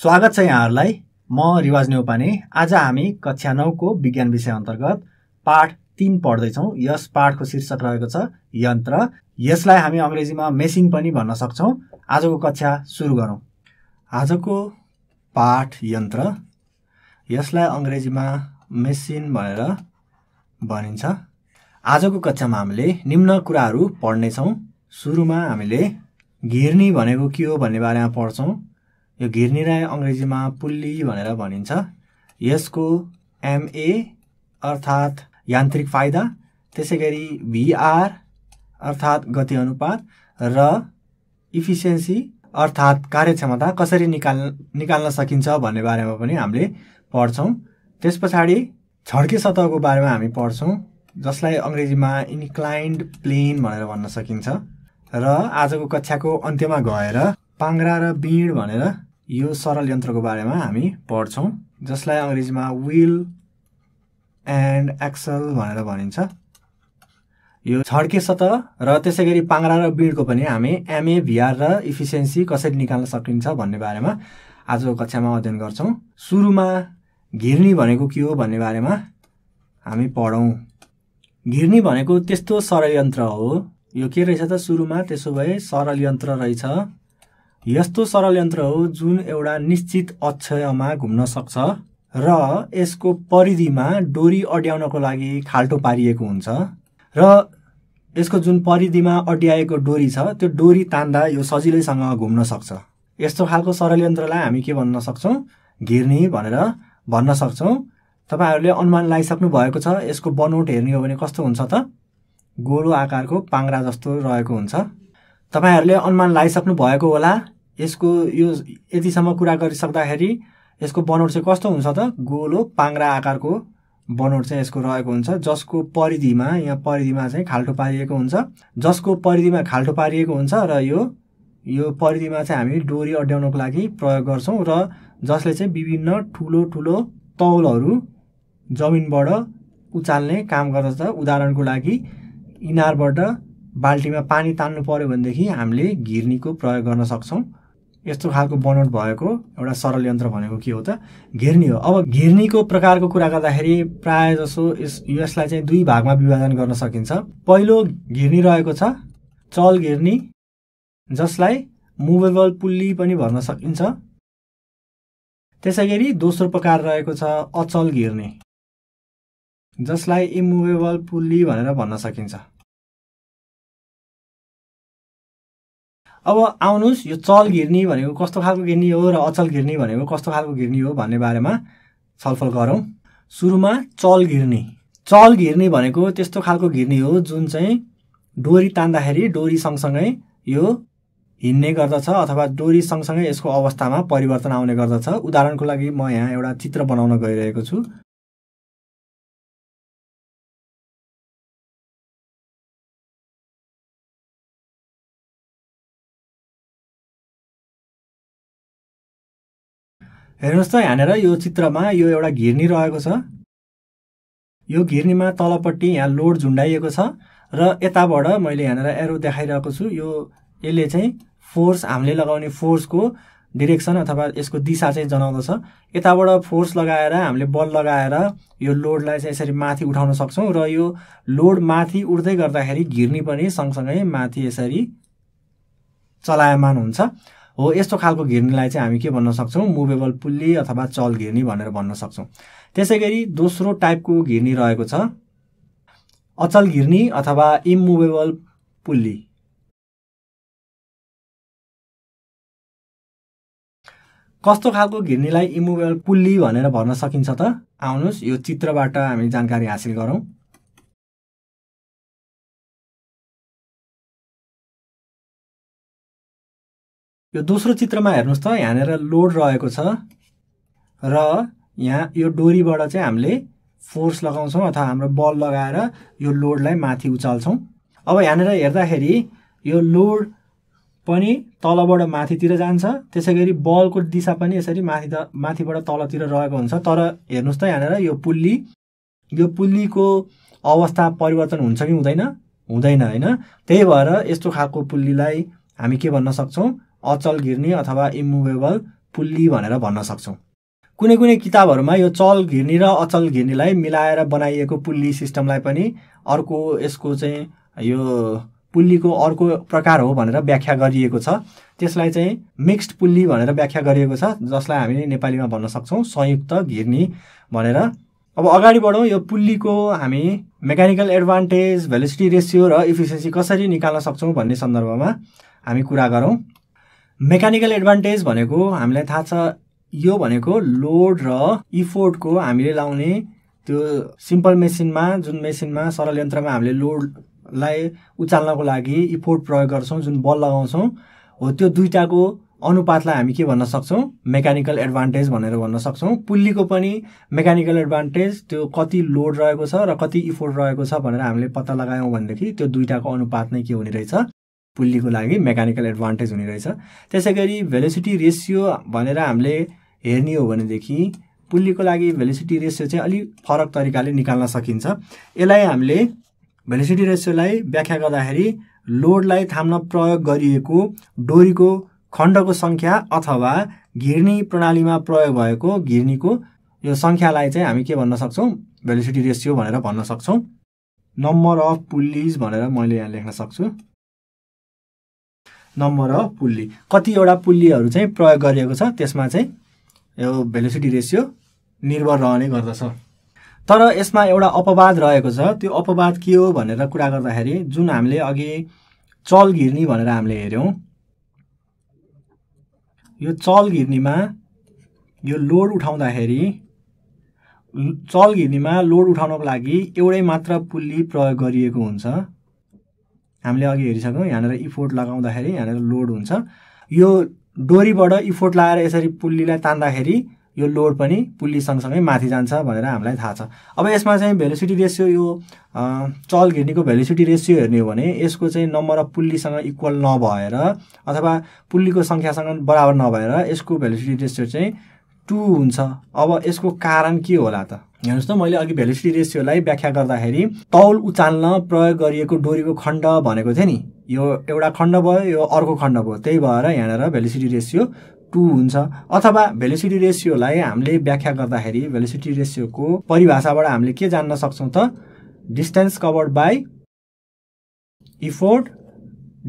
स्वागत छ यहाँहरूलाई म रिवाज नेउपाने आज हामी कक्षा नौको विज्ञान विषय अन्तर्गत पाठ तिन पढ्दैछौँ यस पाठको शीर्षक रहेको छ यन्त्र यसलाई हामी अङ्ग्रेजीमा मेसिन पनि भन्न सक्छौँ आजको कक्षा सुरु गरौँ आजको पाठ यन्त्र यसलाई अङ्ग्रेजीमा मेसिन भनेर भनिन्छ आजको कक्षामा हामीले निम्न कुराहरू पढ्नेछौँ सुरुमा हामीले घिर्नी भनेको के हो भन्ने बारेमा पढ्छौँ यो घिर्नीलाई अङ्ग्रेजीमा पुल्ली भनेर भनिन्छ यसको एमए अर्थात् यान्त्रिक फाइदा त्यसै गरी भिआर अर्थात् गति अनुपात र इफिसियन्सी अर्थात् कार्यक्षमता कसरी निकाल् निकाल्न सकिन्छ भन्ने बारेमा पनि हामीले पढ्छौँ त्यस पछाडि छड्के सतहको बारेमा हामी पढ्छौँ जसलाई अङ्ग्रेजीमा इन्क्लाइन्ड प्लेन भनेर भन्न सकिन्छ र आजको कक्षाको अन्त्यमा गएर पाङ्रा र बिँड भनेर यो सरल यन्त्रको बारेमा हामी पढ्छौँ जसलाई अङ्ग्रेजीमा विल एन्ड एक्सल भनेर भनिन्छ यो छड्के सतह र त्यसै गरी पाङ्रा र बिडको पनि हामी एमए भिआर र इफिसियन्सी कसरी निकाल्न सकिन्छ भन्ने बारेमा आजको कक्षामा अध्ययन गर्छौँ सुरुमा घिर्नी भनेको के हो भन्ने बारेमा हामी पढौँ घिर्नी भनेको त्यस्तो सरल यन्त्र हो यो के रहेछ त सुरुमा त्यसो भए सरल यन्त्र रहेछ यस्तो यन्त्र हो जुन एउटा निश्चित अक्षयमा घुम्न सक्छ र यसको परिधिमा डोरी अड्याउनको लागि खाल्टो पारिएको हुन्छ र यसको जुन परिधिमा अड्याएको डोरी छ त्यो डोरी तान्दा यो सजिलैसँग घुम्न सक्छ यस्तो खालको यन्त्रलाई हामी के भन्न सक्छौँ घिर्नी भनेर भन्न सक्छौँ तपाईँहरूले अनुमान लगाइसक्नु भएको छ यसको बनोट हेर्ने हो भने कस्तो हुन्छ त गोलो आकारको पाङ्रा जस्तो रहेको हुन्छ तपाईँहरूले अनुमान लगाइसक्नु भएको होला यसको यो यतिसम्म कुरा गरिसक्दाखेरि यसको बनोट चाहिँ कस्तो हुन्छ त गोलो पाङ्रा आकारको बनोट चाहिँ यसको रहेको हुन्छ जसको परिधिमा यहाँ परिधिमा चाहिँ खाल्टो पारिएको हुन्छ जसको परिधिमा खाल्टो पारिएको हुन्छ र यो यो परिधिमा चाहिँ हामी डोरी अड्याउनको लागि प्रयोग गर्छौँ र जसले चाहिँ विभिन्न ठुलो ठुलो तौलहरू जमिनबाट उचाल्ने काम गर्दछ उदाहरणको लागि इनारबाट बाल्टीमा पानी तान्नु पऱ्यो भनेदेखि हामीले घिर्नीको प्रयोग गर्न सक्छौँ यस्तो खालको बनोट भएको एउटा सरल यन्त्र भनेको के हो त घिर्नी हो अब घिर्नीको प्रकारको कुरा गर्दाखेरि प्रायः जसो यस यसलाई चाहिँ दुई भागमा विभाजन गर्न सकिन्छ पहिलो घिर्नी रहेको छ चल घिर्नी जसलाई मुभेबल पुल्ली पनि भन्न सकिन्छ त्यसै गरी दोस्रो प्रकार रहेको छ अचल घिर्नी जसलाई इमुभेबल पुल्ली भनेर भन्न सकिन्छ अब आउनुहोस् यो चल घिर्नी भनेको कस्तो खालको घिर्नी हो र अचल घिर्नी भनेको कस्तो खालको घिर्नी हो भन्ने बारेमा छलफल गरौँ सुरुमा चल घिर्नी चल घिर्नी भनेको त्यस्तो खालको घिर्नी हो जुन चाहिँ डोरी तान्दाखेरि डोरी सँगसँगै यो हिँड्ने गर्दछ अथवा डोरी सँगसँगै यसको अवस्थामा परिवर्तन आउने गर्दछ उदाहरणको लागि म यहाँ एउटा चित्र बनाउन गइरहेको छु हेर्नुहोस् त यहाँनिर यो चित्रमा यो एउटा घिर्नी रहेको छ यो घिर्नीमा तलपट्टि यहाँ लोड झुन्डाइएको छ र यताबाट मैले यहाँनिर एरो देखाइरहेको छु यो यसले चाहिँ फोर्स हामीले लगाउने फोर्सको डिरेक्सन अथवा यसको दिशा चाहिँ जनाउँदछ यताबाट फोर्स लगाएर हामीले बल लगाएर यो लोडलाई चाहिँ यसरी माथि उठाउन सक्छौँ र यो लोड माथि उठ्दै गर्दाखेरि घिर्नी पनि सँगसँगै माथि यसरी चलायमान हुन्छ हो यस्तो खालको घिर्नीलाई चाहिँ हामी के भन्न सक्छौँ मुभेबल पुल्ली अथवा चल घिर्नी भनेर भन्न सक्छौँ त्यसै गरी दोस्रो टाइपको घिर्नी रहेको छ अचल घिर्नी अथवा इमुभेबल पुल्ली कस्तो खालको घिर्नीलाई इमुभेबल पुल्ली भनेर भन्न सकिन्छ त आउनुहोस् यो चित्रबाट हामी जानकारी हासिल गरौँ यो दोस्रो चित्रमा हेर्नुहोस् त यहाँनिर लोड रहेको छ र यहाँ यो डोरीबाट चाहिँ हामीले फोर्स लगाउँछौँ अथवा हाम्रो बल लगाएर यो लोडलाई माथि उचाल्छौँ अब यहाँनिर हेर्दाखेरि यो लोड पनि तलबाट माथितिर जान्छ त्यसै गरी बलको दिशा पनि यसरी माथि त माथिबाट तलतिर रहेको हुन्छ तर हेर्नुहोस् त यहाँनिर यो पुल्ली यो पुल्लीको अवस्था परिवर्तन हुन्छ कि हुँदैन हुँदैन होइन त्यही भएर यस्तो खालको पुल्लीलाई हामी के भन्न सक्छौँ अचल घिर्नी अथवा इमुभेबल पुल्ली भनेर भन्न सक्छौँ कुनै कुनै किताबहरूमा यो चल घिर्नी र अचल घिर्नीलाई मिलाएर बनाइएको पुल्ली सिस्टमलाई पनि अर्को यसको चाहिँ यो पुल्लीको अर्को प्रकार हो भनेर व्याख्या गरिएको छ त्यसलाई चाहिँ मिक्स्ड पुल्ली भनेर व्याख्या गरिएको छ जसलाई हामी नेपालीमा भन्न सक्छौँ संयुक्त घिर्नी भनेर अब अगाडि बढौँ यो पुल्लीको हामी मेकानिकल एडभान्टेज भेलिसिटी रेसियो र इफिसियन्सी कसरी निकाल्न सक्छौँ भन्ने सन्दर्भमा हामी कुरा गरौँ मेकानिकल एडभान्टेज भनेको हामीलाई थाहा छ यो भनेको लोड र इफोर्टको हामीले लाउने त्यो सिम्पल मेसिनमा जुन मेसिनमा सरल यन्त्रमा हामीले लोडलाई उचाल्नको लागि इफोर्ट प्रयोग गर्छौँ जुन बल लगाउँछौँ हो त्यो दुइटाको अनुपातलाई हामी के भन्न सक्छौँ मेकानिकल एडभान्टेज भनेर भन्न सक्छौँ पुल्लीको पनि मेकानिकल एडभान्टेज त्यो कति लोड रहेको छ र कति इफोर्ट रहेको छ भनेर हामीले पत्ता लगायौँ भनेदेखि त्यो दुइटाको अनुपात नै के हुने रहेछ पुल्लीको लागि मेकानिकल एडभान्टेज हुने रहेछ त्यसै गरी भेलोसिटी रेसियो भनेर हामीले हेर्ने हो भनेदेखि पुल्लीको लागि भेलोसिटी रेसियो चाहिँ अलिक फरक तरिकाले निकाल्न सकिन्छ यसलाई हामीले भेलोसिटी रेसियोलाई व्याख्या गर्दाखेरि लोडलाई थाम्न प्रयोग गरिएको डोरीको खण्डको सङ्ख्या अथवा घिर्नी प्रणालीमा प्रयोग भएको घिर्नीको यो सङ्ख्यालाई चाहिँ हामी के भन्न सक्छौँ भेलोसिटी रेसियो भनेर भन्न सक्छौँ नम्बर अफ पुल्लिज भनेर मैले यहाँ लेख्न सक्छु नम्बर अफ पुल्ली कतिवटा पुल्लीहरू चाहिँ प्रयोग गरिएको छ त्यसमा चाहिँ यो भेलोसिटी रेसियो निर्भर रहने गर्दछ तर यसमा एउटा अपवाद रहेको छ त्यो अपवाद के हो भनेर कुरा गर्दाखेरि जुन हामीले अघि चल घिर्नी भनेर हामीले हेऱ्यौँ यो चल घिर्नीमा यो लोड उठाउँदाखेरि चल घिर्नीमा लोड उठाउनको लागि एउटै मात्र पुल्ली प्रयोग गरिएको हुन्छ हामीले अघि हेरिसक्यौँ यहाँनिर इफोर्ट लगाउँदाखेरि यहाँनिर लोड हुन्छ यो डोरीबाट इफोर्ट लगाएर यसरी पुल्लीलाई तान्दाखेरि यो लोड पनि पुल्ली सँगसँगै माथि जान्छ भनेर हामीलाई थाहा छ अब यसमा चाहिँ भेलोसिटी रेसियो यो चल घिर्नीको भेलोसिटी रेसियो हेर्ने हो भने यसको चाहिँ नम्बर अफ पुल्लीसँग इक्वल नभएर अथवा पुल्लीको सङ्ख्यासँग बराबर नभएर यसको भेलोसिटी रेसियो चाहिँ टु हुन्छ अब यसको कारण के होला त हेर्नुहोस् न मैले अघि भेलिसिटी रेसियोलाई व्याख्या गर्दाखेरि तौल उचाल्न प्रयोग गरिएको डोरीको खण्ड भनेको थिएँ नि यो एउटा खण्ड भयो यो अर्को खण्ड भयो त्यही भएर यहाँनिर भेलिसिटी रेसियो टू हुन्छ अथवा भेलिसिटी रेसियोलाई हामीले व्याख्या गर्दाखेरि भेलिसिटी रेसियोको परिभाषाबाट हामीले के जान्न सक्छौँ त distance covered by effort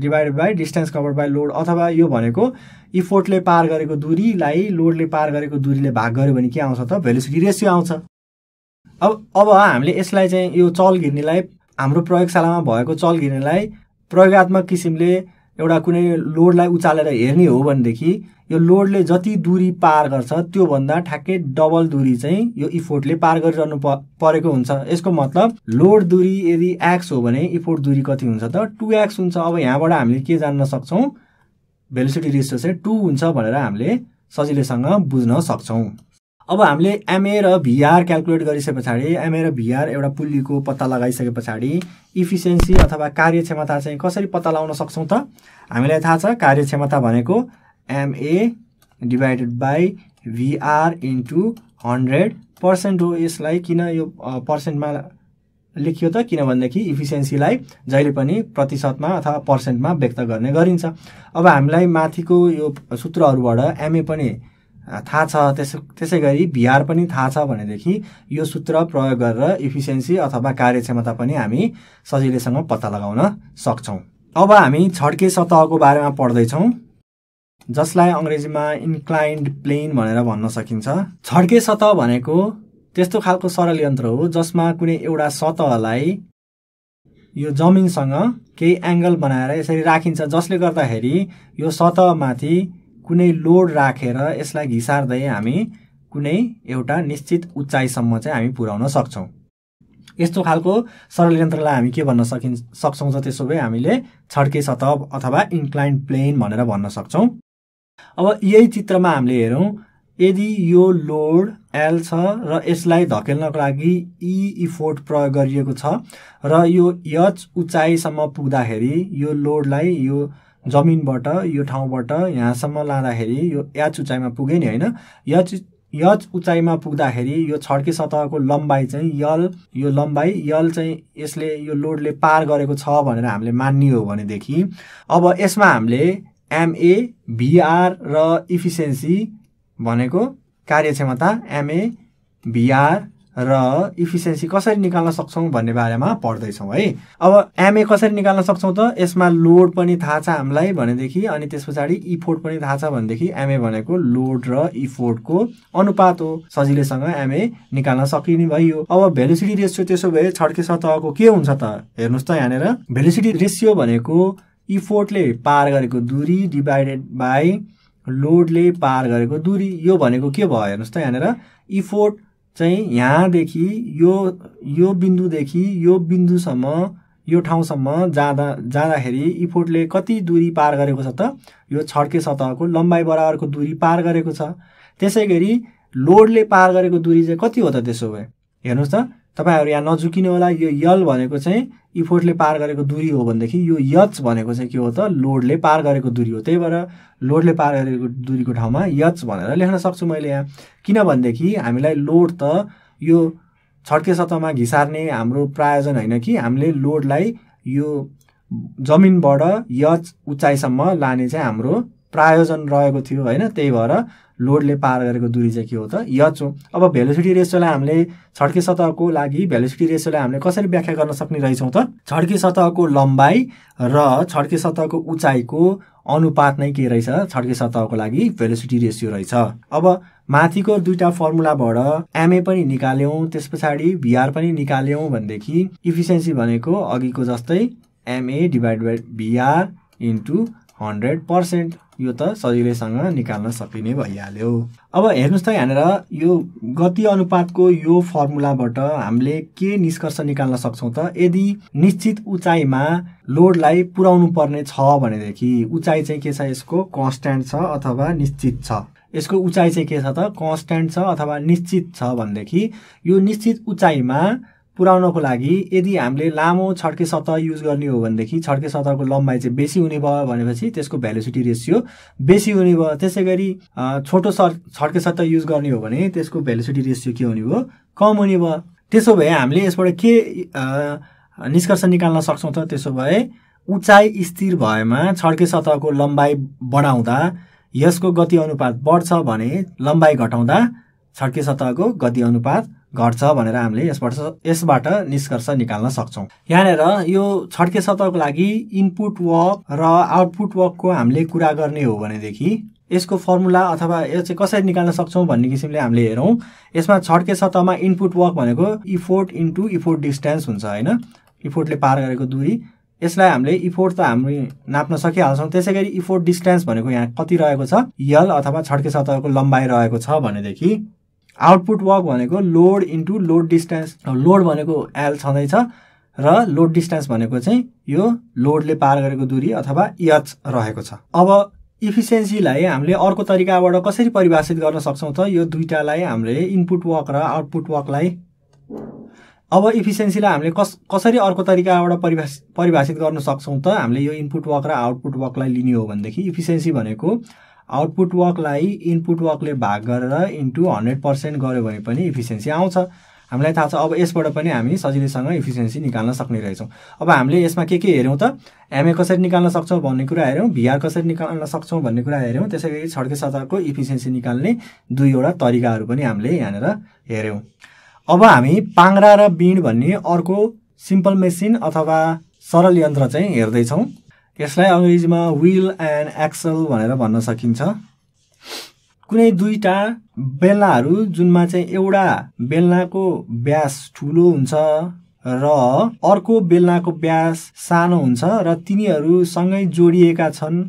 divided by distance covered by load अथवा यो भनेको इफोर्टले पार गरेको दुरीलाई लोडले पार गरेको दुरीले भाग गऱ्यो भने के आउँछ त भेलिसिटी रेसियो आउँछ अब अब हामीले यसलाई चाहिँ यो चल चलघिर्नेलाई हाम्रो प्रयोगशालामा भएको चल चलघिर्नेलाई प्रयोगत्मक किसिमले एउटा कुनै लोडलाई उचालेर हेर्ने हो भनेदेखि यो लोडले जति दूरी पार गर्छ त्योभन्दा ठ्याक्कै डबल दूरी चाहिँ यो इफोर्टले पार गरिरहनु प परेको हुन्छ यसको मतलब लोड दूरी यदि एक्स हो भने इफोर्ट दूरी कति हुन्छ त टु एक्स हुन्छ अब यहाँबाट हामीले के जान्न सक्छौँ भेलिसिटी रेसियो चाहिँ टु हुन्छ भनेर हामीले सजिलैसँग बुझ्न सक्छौँ अब हामीले एमए र भिआर क्यालकुलेट गरिसके पछाडि एमए र भिआर एउटा पुलीको पत्ता लगाइसके पछाडि इफिसियन्सी अथवा कार्यक्षमता चाहिँ कसरी पत्ता लगाउन सक्छौँ त हामीलाई थाहा छ कार्यक्षमता भनेको MA divided by VR into hundred percent हो यसलाई किन यो पर्सेन्टमा लेखियो त किनभनेदेखि इफिसियन्सीलाई जहिले पनि प्रतिशतमा अथवा पर्सेन्टमा व्यक्त गर्ने गरिन्छ अब हामीलाई माथिको यो सूत्रहरूबाट एमए पनि थाहा छ त्यस त्यसै गरी भिआर पनि थाहा छ भनेदेखि यो सूत्र प्रयोग गरेर इफिसियन्सी अथवा कार्यक्षमता पनि हामी सजिलैसँग पत्ता लगाउन सक्छौँ अब हामी छड्के सतहको बारेमा पढ्दैछौँ जसलाई अङ्ग्रेजीमा इन्क्लाइन्ड प्लेन भनेर भन्न सकिन्छ छड्के सतह भनेको त्यस्तो खालको सरल यन्त्र हो जसमा कुनै एउटा सतहलाई यो जमिनसँग केही एङ्गल बनाएर यसरी राखिन्छ जसले गर्दाखेरि यो सतहमाथि कुनै लोड राखेर यसलाई घिसार्दै हामी कुनै एउटा निश्चित उचाइसम्म चाहिँ हामी पुर्याउन सक्छौँ यस्तो खालको सरल यन्त्रलाई हामी के भन्न सकि सक्छौँ त त्यसो भए हामीले छड्के सतह अथवा इन्क्लाइन प्लेन भनेर भन्न सक्छौँ अब यही चित्रमा हामीले हेरौँ यदि यो लोड एल छ र यसलाई धकेल्नको लागि ई e इफोर्ट प्रयोग गरिएको छ र यो यच उचाइसम्म पुग्दाखेरि यो लोडलाई यो जमिनबाट यो ठाउँबाट यहाँसम्म लाँदाखेरि यो याच उचाइमा पुग्यो नि होइन याच यच उचाइमा पुग्दाखेरि यो छड्के सतहको लम्बाइ चाहिँ यल यो लम्बाइ यल चाहिँ यसले यो लोडले पार गरेको छ भनेर हामीले मान्ने हो भनेदेखि अब यसमा हामीले एमए भिआर र इफिसियन्सी भनेको कार्यक्षमता एमए भिआर र इफिसियन्सी कसरी निकाल्न सक्छौँ भन्ने बारेमा पढ्दैछौँ है अब एमए कसरी निकाल्न सक्छौँ त यसमा लोड पनि थाहा छ हामीलाई भनेदेखि अनि त्यस पछाडि इफोर्ट पनि थाहा छ भनेदेखि एमए भनेको लोड र इफोर्टको अनुपात हो सजिलैसँग एमए निकाल्न सकिने भयो अब भेलिसिटी रेसियो त्यसो भए छड्के सतहको के हुन्छ त हेर्नुहोस् त यहाँनिर भेलिसिटी रेसियो भनेको इफोर्टले पार गरेको दुरी डिभाइडेड बाई लोडले पार गरेको दुरी यो भनेको के भयो हेर्नुहोस् त यहाँनिर इफोर्ट चाहिँ यहाँदेखि यो यो बिन्दुदेखि यो बिन्दुसम्म यो ठाउँसम्म जाँदा जाँदाखेरि इफोर्टले कति दुरी पार गरेको छ त यो छड्के सतहको लम्बाइ बराबरको दुरी पार गरेको छ त्यसै गरी लोडले पार गरेको दुरी चाहिँ कति हो त त्यसो भए हेर्नुहोस् त तपाईँहरू यहाँ नजुकिनु होला यो यल भनेको चाहिँ इफोर्टले पार गरेको दुरी हो भनेदेखि यो यच भनेको चाहिँ के हो त लोडले पार गरेको दुरी हो त्यही भएर लोडले पार गरेको दुरीको ठाउँमा यच भनेर लेख्न सक्छु मैले यहाँ किनभनेदेखि हामीलाई लोड त यो छड्के सतहमा घिसार्ने हाम्रो प्रायोजन होइन कि हामीले लोडलाई यो जमिनबाट यच उचाइसम्म लाने चाहिँ हाम्रो प्रायोजन रहेको थियो होइन त्यही भएर लोडले पार गरेको दुरी चाहिँ के हो त यच हो अब भेलोसिटी रेसियोलाई हामीले छड्के सतहको लागि भेलोसिटी रेसियोलाई हामीले कसरी व्याख्या गर्न सक्ने रहेछौँ त छड्के सतहको लम्बाइ र छड्के सतहको उचाइको अनुपात नै के रहेछ छड्के सतहको लागि भेलोसिटी रेसियो रहेछ अब माथिको दुईवटा फर्मुलाबाट एमए पनि निकाल्यौँ त्यस पछाडि भिआर पनि निकाल्यौँ भनेदेखि इफिसियन्सी भनेको अघिको जस्तै MA divide by VR into hundred percent यो त सजिलैसँग निकाल्न सकिने भइहाल्यो अब हेर्नुहोस् त यहाँनिर यो गति अनुपातको यो फर्मुलाबाट हामीले के निष्कर्ष निकाल्न सक्छौँ त यदि निश्चित उचाइमा लोडलाई पुर्याउनु पर्ने छ भनेदेखि उचाइ चाहिँ के छ यसको कन्सट्यान्ट छ अथवा निश्चित छ यसको उचाइ चाहिँ के छ त कन्सट्यान्ट छ अथवा निश्चित छ भनेदेखि यो निश्चित उचाइमा पुर्याउनको लागि यदि हामीले लामो छड्के सतह युज गर्ने हो भनेदेखि छड्के सतहको लम्बाइ चाहिँ बेसी हुने भयो भनेपछि त्यसको भ्यालुसिटी रेसियो बेसी हुने भयो त्यसै गरी छोटो सर छड्के सतह युज गर्ने हो भने त्यसको भ्यालुसिटी रेसियो के हुने भयो कम हुने भयो त्यसो भए हामीले यसबाट के निष्कर्ष निकाल्न सक्छौँ त त्यसो भए उचाइ स्थिर भएमा छड्के सतहको लम्बाइ बढाउँदा यसको गति अनुपात बढ्छ भने लम्बाइ घटाउँदा छड्के सतहको गति अनुपात घट्छ भनेर हामीले यसबाट यसबाट निष्कर्ष निकाल्न सक्छौँ यहाँनिर यो छड्के सतहको लागि इनपुट वर्क र आउटपुट वर्कको हामीले कुरा गर्ने हो भनेदेखि यसको फर्मुला अथवा यो चाहिँ कसरी निकाल्न सक्छौँ भन्ने किसिमले हामीले हेरौँ यसमा छड्के सतहमा इनपुट वर्क भनेको इफोर्ट इन्टु इफोर्ट डिस्टेन्स हुन्छ होइन इफोर्टले पार गरेको दुरी यसलाई हामीले इफोर्ट त हामी नाप्न सकिहाल्छौँ त्यसै गरी इफोर्ट डिस्टेन्स भनेको यहाँ कति रहेको छ यल अथवा छड्के सतहको लम्बाइ रहेको छ भनेदेखि आउटपुट वर्क भनेको load into load distance load भनेको एल छँदैछ र लोड डिस्टेन्स भनेको चाहिँ यो लोडले पार गरेको दूरी अथवा यच रहेको छ अब इफिसियन्सीलाई हामीले अर्को तरिकाबाट कसरी परिभाषित गर्न सक्छौँ त यो दुइटालाई हामीले इनपुट वर्क र आउटपुट वर्कलाई अब इफिसियन्सीलाई हामीले कस कसरी अर्को तरिकाबाट परिभाष परिभाषित गर्न सक्छौँ त हामीले यो इनपुट वर्क र आउटपुट वर्कलाई लिने हो भनेदेखि इफिसियन्सी भनेको आउटपुट वर्कलाई इनपुट वर्कले भाग गरेर इन्टु हन्ड्रेड पर्सेन्ट गऱ्यो भने पनि इफिसियन्सी आउँछ हामीलाई थाहा छ अब यसबाट पनि हामी सजिलैसँग इफिसियन्सी निकाल्न सक्ने रहेछौँ अब हामीले यसमा के के हेऱ्यौँ त एमए कसरी निकाल्न सक्छौँ भन्ने कुरा हेऱ्यौँ भिआर कसरी निकाल्न सक्छौँ भन्ने कुरा हेऱ्यौँ त्यसै गरी छड्के सतहको इफिसियन्सी निकाल्ने दुईवटा तरिकाहरू पनि हामीले यहाँनिर हेऱ्यौँ अब हामी पाङ्रा र बिँड भन्ने अर्को सिम्पल मेसिन अथवा सरल यन्त्र चाहिँ हेर्दैछौँ यसलाई अङ्ग्रेजीमा विल एन्ड एक्सल भनेर भन्न सकिन्छ कुनै दुईवटा बेलनाहरू जुनमा चाहिँ एउटा बेलनाको ब्यास ठुलो हुन्छ र अर्को बेलनाको ब्यास सानो हुन्छ र तिनीहरू सँगै जोडिएका छन्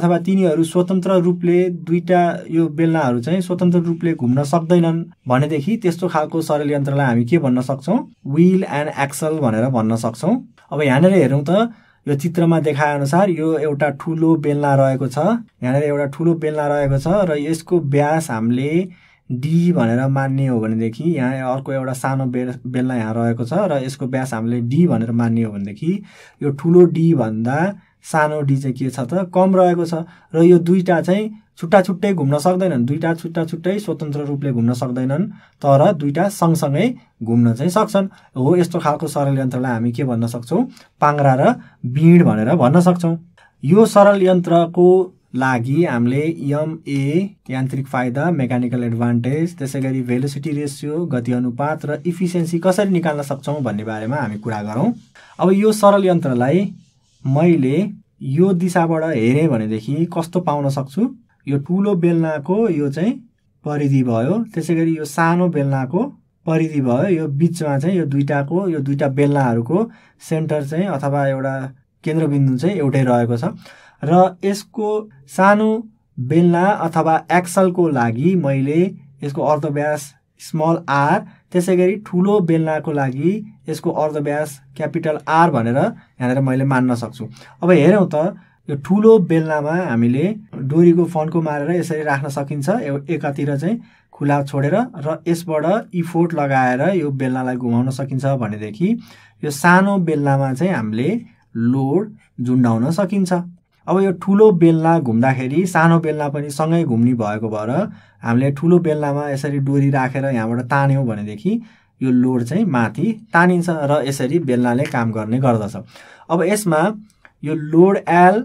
अथवा तिनीहरू स्वतन्त्र रूपले दुईवटा यो बेलनाहरू चाहिँ स्वतन्त्र रूपले घुम्न सक्दैनन् भनेदेखि त्यस्तो खालको सरल यन्त्रलाई हामी के भन्न सक्छौँ विल एन्ड एक्सल भनेर भन्न सक्छौँ अब यहाँनिर हेरौँ त यो चित्रमा देखाएअनुसार यो एउटा ठुलो बेलना रहेको छ यहाँनिर एउटा ठुलो बेलना रहेको छ र यसको व्यास हामीले डी भनेर मान्ने हो भनेदेखि यहाँ अर्को एउटा सानो बेल बेलना यहाँ रहेको छ र यसको व्यास हामीले डी भनेर मान्ने हो भनेदेखि यो ठुलो डी भन्दा सानो डी चाहिँ के छ त कम रहेको छ र यो दुईवटा चाहिँ छुट्टा छुट्टै घुम्न सक्दैनन् दुईवटा छुट्टा छुट्टै स्वतन्त्र रूपले घुम्न सक्दैनन् तर दुईवटा सँगसँगै घुम्न चाहिँ सक्छन् हो यस्तो खालको सरल यन्त्रलाई हामी के भन्न सक्छौँ पाङ्रा र बिँड भनेर भन्न सक्छौँ यो सरल यन्त्रको लागि हामीले एमए e यान्त्रिक फाइदा मेकानिकल एडभान्टेज त्यसै गरी भेलोसिटी रेसियो गति अनुपात र इफिसियन्सी कसरी निकाल्न सक्छौँ भन्ने बारेमा हामी कुरा गरौँ अब यो सरल यन्त्रलाई मैले यो दिशाबाट हेरेँ भनेदेखि कस्तो पाउन सक्छु यो ठुलो बेलनाको यो चाहिँ परिधि भयो त्यसै गरी यो सानो बेलनाको परिधि भयो यो बिचमा चाहिँ यो दुइटाको यो दुइटा बेलनाहरूको सेन्टर चाहिँ अथवा एउटा केन्द्रबिन्दु चाहिँ एउटै रहेको छ र यसको सानो बेलना अथवा एक्सलको लागि मैले यसको अर्धव्यास स्मल आर त्यसै गरी ठुलो बेलनाको लागि यसको अर्धव्यास क्यापिटल आर भनेर यहाँनिर मैले मान्न सक्छु अब हेरौँ त यो ठुलो बेलनामा हामीले डोरीको फन्को मारेर यसरी राख्न सकिन्छ एकातिर चाहिँ खुला छोडेर र यसबाट इफोर्ट लगाएर यो बेलनालाई घुमाउन सकिन्छ भनेदेखि यो सानो बेलनामा चाहिँ हामीले लोड झुन्डाउन सकिन्छ अब यो ठुलो बेलना घुम्दाखेरि सानो बेलना पनि सँगै घुम्ने भएको भएर हामीले ठुलो बेलनामा यसरी डोरी राखेर रा यहाँबाट तान्यौँ भनेदेखि यो लोड चाहिँ माथि तानिन्छ र यसरी बेलनाले काम गर्ने गर्दछ अब यसमा यो लोड एल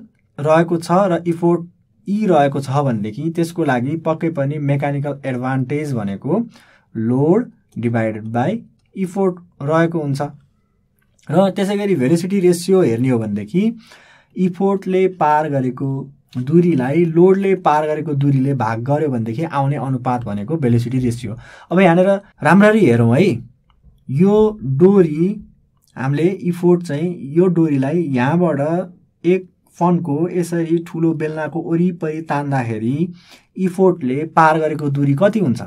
रहेको छ र इफोर्ट ई रहेको छ भनेदेखि त्यसको लागि पक्कै पनि मेकानिकल एडभान्टेज भनेको लोड डिभाइडेड बाई इफोर्ट रहेको हुन्छ र त्यसै गरी भेलिसिटी रेसियो हेर्ने हो भनेदेखि इफोर्टले पार गरेको दुरीलाई लोडले पार गरेको दुरीले भाग गर्यो भनेदेखि आउने अनुपात भनेको भेलिसिटी रेसियो अब यहाँनिर राम्ररी हेरौँ है यो डोरी हामीले इफोर्ट चाहिँ यो डोरीलाई यहाँबाट एक फनको यसरी ठुलो बेलनाको वरिपरि तान्दाखेरि इफोर्टले पार गरेको दूरी कति हुन्छ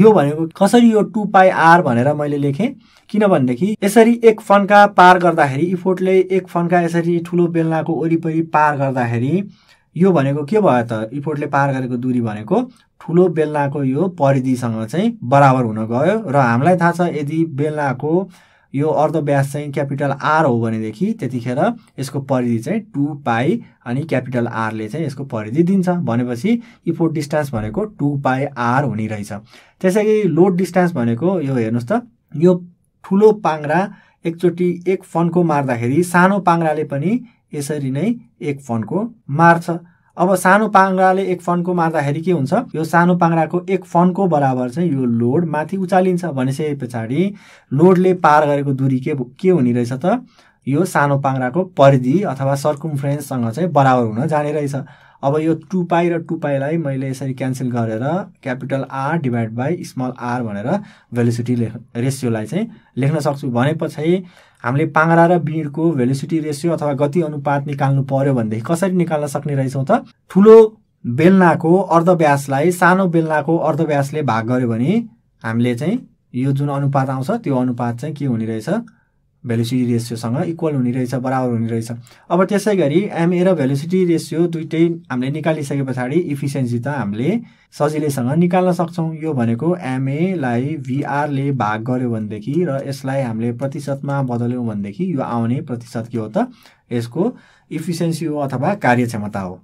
यो भनेको कसरी यो टु पाई आर भनेर मैले लेखेँ किनभनेदेखि यसरी एक फन्का पार गर्दाखेरि इफोर्टले एक फन्का यसरी ठुलो बेलनाको वरिपरि पार गर्दाखेरि यो भनेको के भयो त इफोर्टले पार गरेको दूरी भनेको ठुलो बेलनाको यो परिधिसँग चाहिँ बराबर हुन गयो र हामीलाई थाहा छ यदि बेलनाको यो अर्धव्यास चाहिँ क्यापिटल आर हो भनेदेखि त्यतिखेर यसको परिधि चाहिँ टु पाई अनि क्यापिटल आरले चाहिँ यसको परिधि दिन्छ भनेपछि इफोर डिस्टेन्स भनेको टु पाई आर हुने रहेछ त्यसै गरी लोड डिस्टेन्स भनेको यो हेर्नुहोस् त यो ठुलो पाङ्रा एकचोटि एक फन्को मार्दाखेरि सानो पाङ्राले पनि यसरी नै एक फन्को मार्छ अब सानो पाङ्राले एक फन्डको मार्दाखेरि के हुन्छ यो सानो पाङ्राको एक फन्डको बराबर चाहिँ यो लोड माथि उचालिन्छ भनिसके पछाडि लोडले पार गरेको दूरी के के हुने रहेछ त यो सानो पाङ्राको परिधि अथवा सर्कुम्फ्रेन्ससँग चाहिँ बराबर हुन जाने रहेछ अब यो टु पाई र टु पाईलाई मैले यसरी क्यान्सल गरेर capital R divide by small R भनेर भेलिसिटी लेख रेसियोलाई चाहिँ लेख्न सक्छु भने पछाडि हामीले पाङ्रा र बिँडको भेलिसिटी रेसियो अथवा गति अनुपात निकाल्नु पर्यो भनेदेखि कसरी निकाल्न सक्ने रहेछौँ त ठुलो बेलनाको अर्धव्यासलाई सानो बेलनाको अर्धव्यासले भाग गर्यो भने हामीले चाहिँ यो जुन अनुपात आउँछ त्यो अनुपात चाहिँ के हुने रहेछ भेलोसिटी रेसियोसँग इक्वल हुने रहेछ बराबर हुने रहेछ अब त्यसै गरी एमए र भेलोसिटी रेसियो दुइटै हामीले निकालिसके पछाडि इफिसियन्सी त हामीले सजिलैसँग निकाल्न सक्छौँ यो भनेको एमएलाई भिआरले भाग गऱ्यो भनेदेखि र यसलाई हामीले प्रतिशतमा बदल्यौँ भनेदेखि यो आउने प्रतिशत के हो त यसको इफिसियन्सी हो अथवा कार्यक्षमता हो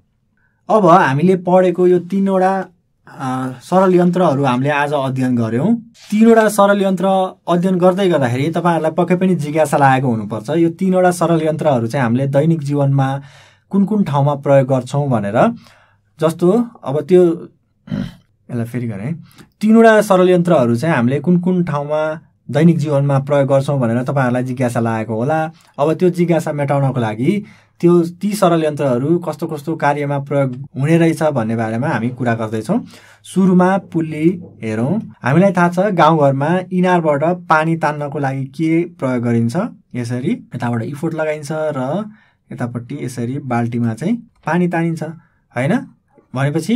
अब हामीले पढेको यो तिनवटा सरल यन्त्रहरू हामीले आज अध्ययन गऱ्यौँ तिनवटा सरल यन्त्र अध्ययन गर्दै गर्दाखेरि तपाईँहरूलाई पक्कै पनि जिज्ञासा लागेको हुनुपर्छ यो तिनवटा सरल यन्त्रहरू चाहिँ हामीले दैनिक जीवनमा कुन कुन ठाउँमा प्रयोग गर्छौँ भनेर जस्तो अब त्यो यसलाई फेरि गरेँ तिनवटा सरल यन्त्रहरू चाहिँ हामीले कुन कुन ठाउँमा दैनिक जीवनमा प्रयोग गर्छौँ भनेर तपाईँहरूलाई जिज्ञासा लागेको होला अब त्यो जिज्ञासा मेटाउनको लागि त्यो ती सरल यन्त्रहरू कस्तो कस्तो कार्यमा प्रयोग हुने रहेछ भन्ने बारेमा हामी कुरा गर्दैछौँ सुरुमा पुल्ली हेरौँ हामीलाई थाहा छ गाउँघरमा इनारबाट पानी तान्नको लागि के प्रयोग गरिन्छ यसरी यताबाट इफोट लगाइन्छ र यतापट्टि यसरी बाल्टीमा चाहिँ पानी तानिन्छ होइन भनेपछि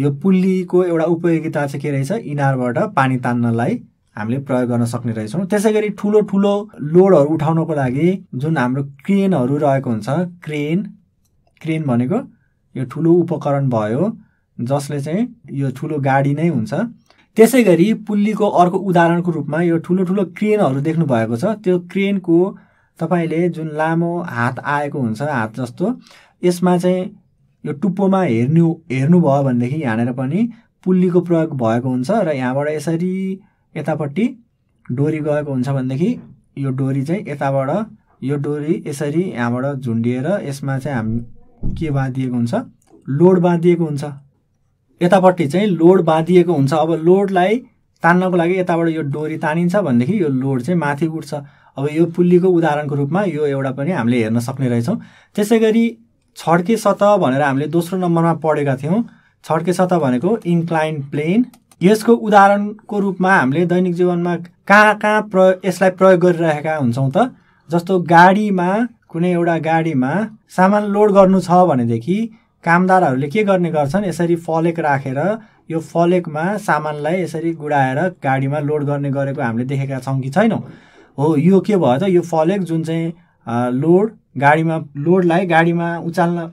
यो पुल्लीको एउटा उपयोगिता चाहिँ के रहेछ इनारबाट पानी तान्नलाई हामीले प्रयोग गर्न सक्ने रहेछौँ त्यसै गरी ठुलो ठुलो लोडहरू उठाउनको लागि जुन हाम्रो क्रेनहरू रहेको हुन्छ क्रेन क्रेन भनेको यो ठुलो उपकरण भयो जसले चाहिँ यो ठुलो गाडी नै हुन्छ त्यसै गरी पुल्लीको अर्को उदाहरणको रूपमा यो ठुलो ठुलो क्रेनहरू भएको छ त्यो क्रेनको तपाईँले जुन लामो हात आएको हुन्छ हात जस्तो यसमा चाहिँ यो टुप्पोमा हेर्नु हेर्नुभयो भनेदेखि यहाँनिर पनि पुल्लीको प्रयोग भएको हुन्छ र यहाँबाट यसरी यतापट्टि डोरी गएको हुन्छ भनेदेखि यो डोरी चाहिँ यताबाट यो डोरी यसरी यहाँबाट झुन्डिएर यसमा चाहिँ हामी के बाँधिएको हुन्छ लोड बाँधिएको हुन्छ यतापट्टि चाहिँ लोड बाँधिएको हुन्छ अब लोडलाई तान्नको लागि यताबाट यो डोरी तानिन्छ भनेदेखि यो लोड चाहिँ माथि उठ्छ अब यो पुल्लीको उदाहरणको रूपमा यो एउटा पनि हामीले हेर्न सक्ने रहेछौँ त्यसै गरी छड्के सतह भनेर हामीले दोस्रो नम्बरमा पढेका थियौँ छड्के सतह भनेको इन्क्लाइन प्लेन यसको उदाहरणको रूपमा हामीले दैनिक जीवनमा कहाँ कहाँ प्रयोग यसलाई प्रयोग गरिरहेका हुन्छौँ त जस्तो गाडीमा कुनै एउटा गाडीमा सामान लोड गर्नु छ भनेदेखि कामदारहरूले के गर्ने गर्छन् यसरी फलेक राखेर यो फलेकमा सामानलाई यसरी गुडाएर गाडीमा लोड गर्ने गरेको हामीले देखेका छौँ कि छैनौँ हो यो के भयो त यो फलेक जुन चाहिँ लोड गाडीमा लोडलाई गाडीमा उचाल्न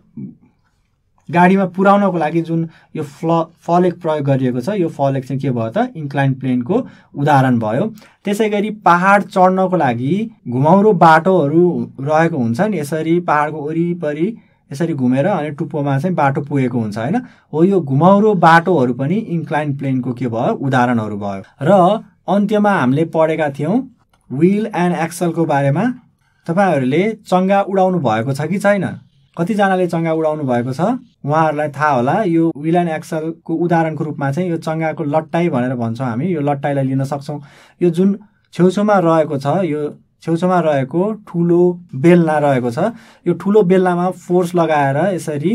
गाडीमा पुर्याउनको लागि जुन यो फ्ल फलेक प्रयोग गरिएको छ यो फलेक चाहिँ के भयो त इन्क्लाइन प्लेनको उदाहरण भयो त्यसै गरी पाहाड चढ्नको लागि घुमाउरो बाटोहरू रहेको हुन्छ नि यसरी पाहाडको वरिपरि यसरी घुमेर अनि टुप्पोमा चाहिँ बाटो पुगेको हुन्छ होइन हो यो घुमाउरो बाटोहरू पनि इन्क्लाइन प्लेनको के भयो उदाहरणहरू भयो र अन्त्यमा हामीले पढेका थियौँ विल एन्ड एक्सलको बारेमा तपाईँहरूले चङ्गा उडाउनु भएको छ कि छैन कतिजनाले चङ्गा उडाउनु भएको छ उहाँहरूलाई थाहा होला यो विलान एक्सलको उदाहरणको रूपमा चाहिँ यो चङ्गाको लट्टाई भनेर भन्छौँ हामी यो लट्टाईलाई लिन सक्छौँ यो जुन छेउछेउमा रहेको छ यो छेउछेउमा रहेको ठुलो बेलना रहेको छ यो ठुलो बेलनामा फोर्स लगाएर यसरी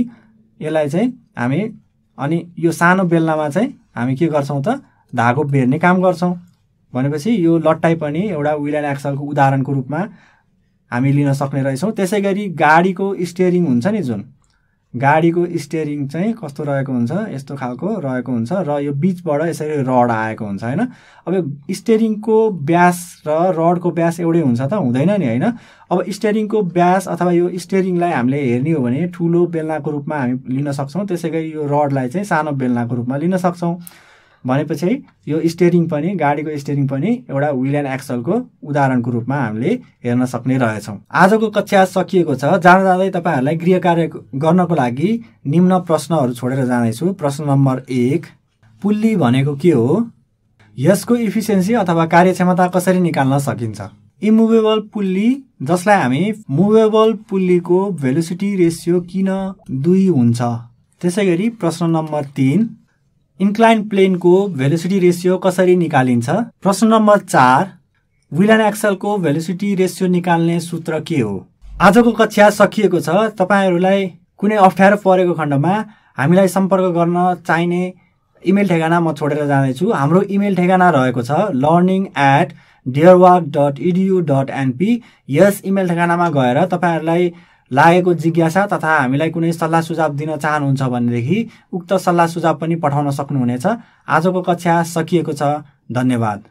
यसलाई चाहिँ हामी अनि यो सानो बेलनामा चाहिँ हामी के गर्छौँ त धागो बेर्ने काम गर्छौँ भनेपछि यो लट्टाइ पनि एउटा विलान एक्सलको उदाहरणको रूपमा हामी लिन सक्ने रहेछौँ त्यसै गरी गाडीको स्टेयरिङ हुन्छ नि जुन गाडीको स्टेयरिङ चाहिँ कस्तो रहेको हुन्छ यस्तो खालको रहेको हुन्छ र यो बिचबाट यसरी रड आएको हुन्छ होइन अब स्टेयरिङको ब्यास र रडको ब्यास एउटै हुन्छ त हुँदैन नि होइन अब स्टेयरिङको ब्यास अथवा यो स्टेयरिङलाई हामीले हेर्ने हो भने ठुलो बेलनाको रूपमा हामी लिन सक्छौँ त्यसै गरी यो रडलाई चाहिँ सानो बेलनाको रूपमा लिन सक्छौँ भनेपछि यो स्टेरिङ पनि गाडीको स्टेरिङ पनि एउटा विल एन्ड एक्सलको उदाहरणको रूपमा हामीले हेर्न सक्ने रहेछौँ आजको कक्षा सकिएको छ जाँदा जाँदै तपाईँहरूलाई गृह कार्य गर्नको लागि निम्न प्रश्नहरू छोडेर जाँदैछु प्रश्न नम्बर एक पुल्ली भनेको के हो यसको इफिसियन्सी अथवा कार्यक्षमता कसरी निकाल्न सकिन्छ इमुभेबल पुल्ली जसलाई हामी मुभेबल पुल्लीको भेलोसिटी रेसियो किन दुई हुन्छ त्यसै गरी प्रश्न नम्बर तिन इन्क्लाइन प्लेनको भेलोसिटी रेसियो कसरी निकालिन्छ प्रश्न नम्बर चार विलन एक्सलको भेलोसिटी रेसियो निकाल्ने सूत्र के हो आजको कक्षा सकिएको छ तपाईँहरूलाई कुनै अप्ठ्यारो परेको खण्डमा हामीलाई सम्पर्क गर्न चाहिने इमेल ठेगाना म छोडेर जाँदैछु हाम्रो इमेल ठेगाना रहेको छ learning at Deerwalk dot edu dot NP यस इमेल ठेगानामा गएर तपाईँहरूलाई लागेको जिज्ञासा तथा हामीलाई कुनै सल्लाह सुझाव दिन चाहनुहुन्छ भनेदेखि उक्त सल्लाह सुझाव पनि पठाउन सक्नुहुनेछ आजको कक्षा सकिएको छ धन्यवाद